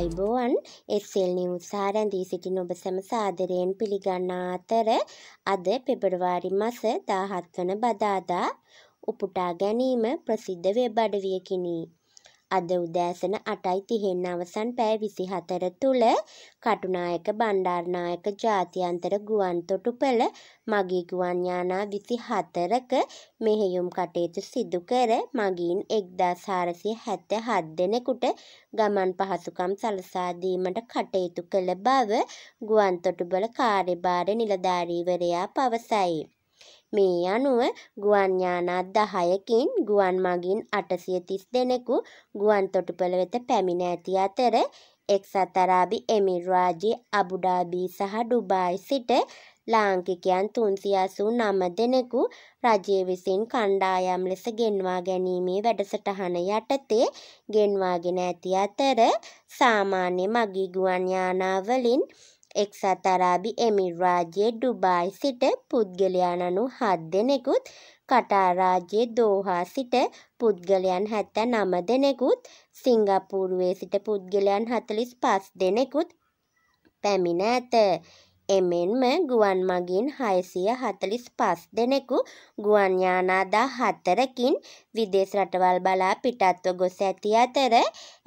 අයිබෝවන් එස්සෙල් නිවුස් සාරැඳී සිටින ඔබ සැම සාදරයෙන් පිළිගන්නා අතර අද පෙබරවාරි මස 17 වන බදාදා උපුටා ගැනීම ප්‍රසිද්ධ වෙබ් අඩවියකිනි. අද උදෑසන 8:30න් අවසන් පැය 24 තුල කටුනායක බණ්ඩාරනායක ජාත්‍යන්තර ගුවන්තොටුපළ මගී ගුවන් යානා 24ක මෙහෙයුම් කටයුතු සිදු කර මගීන් 1477 දෙනෙකුට ගමන් පහසුකම් සලසා දීමට කටයුතු කළ බව ගුවන්තොටුපළ කාර්යභාර නිලධාරීවරයා පවසයි. මේ අනුව ගුවන් යානා 10කින් ගුවන් මගින් 830 දෙනෙකු ගුවන් තොටුපළ වෙත පැමිණ ඇති අතර එක්සත් අරාබි එමිරාජ්‍ය අබුඩාබි සහ ඩුබායි සිට ලාංකිකයන් 389 දෙනෙකු රජය විසින් කණ්ඩායම් ලෙස ගෙන්වා ගැනීමේ වැඩසටහන යටතේ ගෙන්වාගෙන ඇති අතර සාමාන්‍ය මගී ගුවන් යානා වලින් එක්සත් අරාබි එමිරාජයේ ඩුබායි සිට පුද්ගලයානනු හත් දෙනෙකුත් කටාරාජයේ දෝහා සිට පුද්ගලයන් හැත්ත නම දෙනෙකුත් සිංගපූරුවේ සිට පුද්ගලයන් හතලිස් පස් දෙනෙකුත් පැමිණ ඇත. එමෙන්ම ගුවන් මගින් හයසිය හතලිස් පස් දෙනෙකු ගුවන් යානාදා හතරකින් විදේශ රටවල් බලා පිටත්ව ගොස් ඇති අතර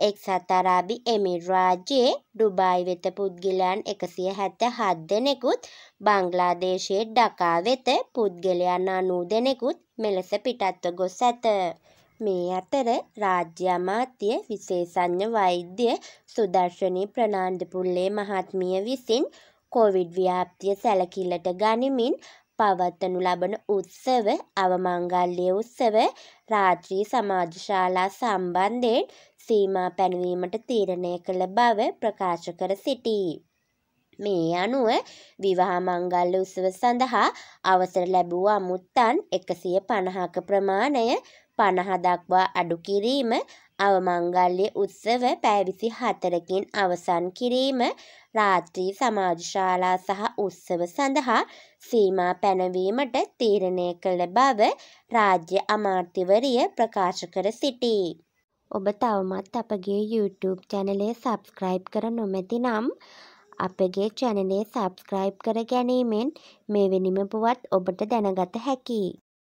එක්සත් අරාබි එමිර් රාජ්‍යයේ ඩුබායි වෙත පුද්ගලයන් එකසිය හැත්ත හත් දෙනෙකුත් බංග්ලාදේශයේ ඩකා වෙත පුද්ගලයන් අනූ දෙනෙකුත් මෙලෙස පිටත්ව ගොස් ඇත. මේ අතර රාජ්‍ය අමාත්‍ය විශේෂඥ වෛද්‍ය සුදර්ශනී ප්‍රනාන්දපුල්ලේ මහත්මිය විසින් කොවිඩ් ව්‍යාප්තිය සැලකිල්ලට ගනිමින් පවත්වනු ලබන උත්සව අවමංගල්ලිය උත්සව රාත්‍රී සමාජශාලා සම්බන්ධයෙන් සීමා පැනවීමට තීරණය කළ බව ප්‍රකාශ කර සිටී. මේ අනුව විවාහ මංගල්‍ය උත්සව සඳහා අවසර ලැබූ අමුත්තන් එකසිය පණහක ප්‍රමාණය පණහ දක්වා අඩු කිරීම අවමංගල්‍ය උත්සව පැවිසි හතරකින් අවසන් කිරීම රාත්‍රී සමාජශාලා සහ උත්සව සඳහා සීමා පැනවීමට තීරණය කළ බව රාජ්‍ය අමාත්‍යවරිය ප්‍රකාශ කර සිටී. ඔබ තවමත් අපගේ YouTube චැනලය සබස්ක්‍රයිබ් කර නොමැති නම් අපගේ චැනලේ සබස්ක්‍රයිබ් කර ගැනීමෙන් මෙවැනිම පුවත් ඔබට දැනගත හැකි.